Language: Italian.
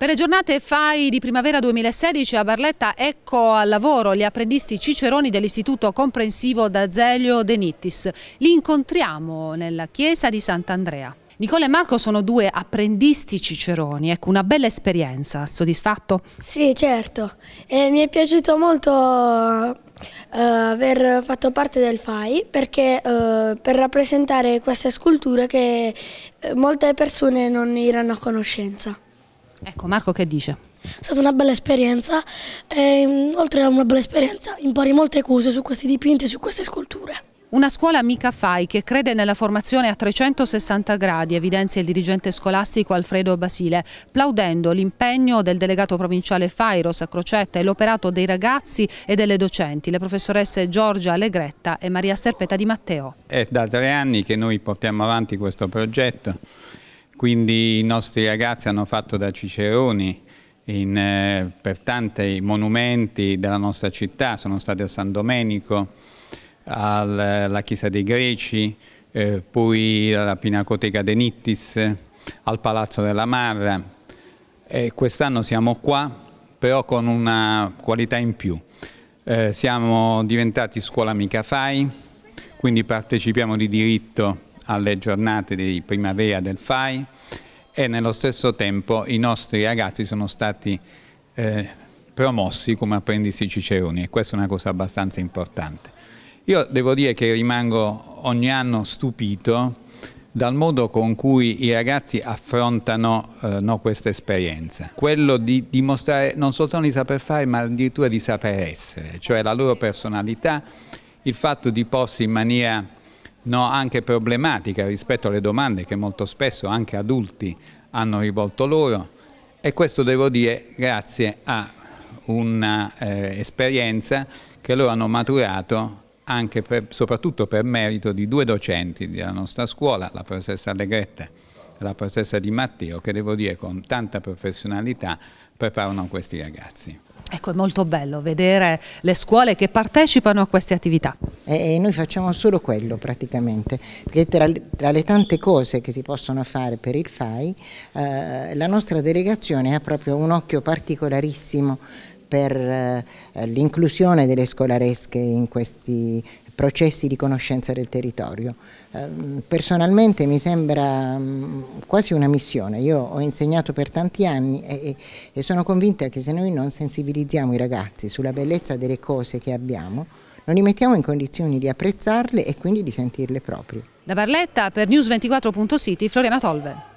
Per le giornate FAI di primavera 2016 a Barletta ecco al lavoro gli apprendisti ciceroni dell'Istituto Comprensivo d'Azeglio De Li incontriamo nella chiesa di Sant'Andrea. Nicole e Marco sono due apprendisti ciceroni, ecco una bella esperienza, soddisfatto? Sì certo, e mi è piaciuto molto uh, aver fatto parte del FAI perché uh, per rappresentare queste sculture che eh, molte persone non erano a conoscenza. Ecco Marco che dice? È stata una bella esperienza, e, eh, oltre a una bella esperienza impari molte cose su questi dipinti e su queste sculture. Una scuola mica fai che crede nella formazione a 360 gradi, evidenzia il dirigente scolastico Alfredo Basile, plaudendo l'impegno del delegato provinciale Fairos a Crocetta e l'operato dei ragazzi e delle docenti, le professoresse Giorgia Allegretta e Maria Sterpeta Di Matteo. È da tre anni che noi portiamo avanti questo progetto quindi i nostri ragazzi hanno fatto da Ciceroni in, eh, per tanti monumenti della nostra città, sono stati a San Domenico, alla eh, Chiesa dei Greci, eh, poi alla Pinacoteca De Nittis, al Palazzo della Marra. Quest'anno siamo qua, però con una qualità in più. Eh, siamo diventati scuola Micafai, quindi partecipiamo di diritto a alle giornate di primavera del FAI e nello stesso tempo i nostri ragazzi sono stati eh, promossi come apprendisti ciceroni e questa è una cosa abbastanza importante. Io devo dire che rimango ogni anno stupito dal modo con cui i ragazzi affrontano eh, no, questa esperienza. Quello di dimostrare non soltanto di saper fare, ma addirittura di saper essere, cioè la loro personalità, il fatto di porsi in maniera no, anche problematica rispetto alle domande che molto spesso anche adulti hanno rivolto loro e questo devo dire grazie a un'esperienza eh, che loro hanno maturato anche per, soprattutto per merito di due docenti della nostra scuola, la professoressa Allegretta e la professoressa Di Matteo, che devo dire con tanta professionalità preparano questi ragazzi. Ecco, è molto bello vedere le scuole che partecipano a queste attività e noi facciamo solo quello praticamente, perché tra le, tra le tante cose che si possono fare per il FAI, eh, la nostra delegazione ha proprio un occhio particolarissimo per eh, l'inclusione delle scolaresche in questi processi di conoscenza del territorio. Ehm, personalmente mi sembra mm, quasi una missione, io ho insegnato per tanti anni e sono convinta che se noi non sensibilizziamo i ragazzi sulla bellezza delle cose che abbiamo, non li mettiamo in condizioni di apprezzarle e quindi di sentirle proprie. Da Barletta per News24.city Floriana Tolve.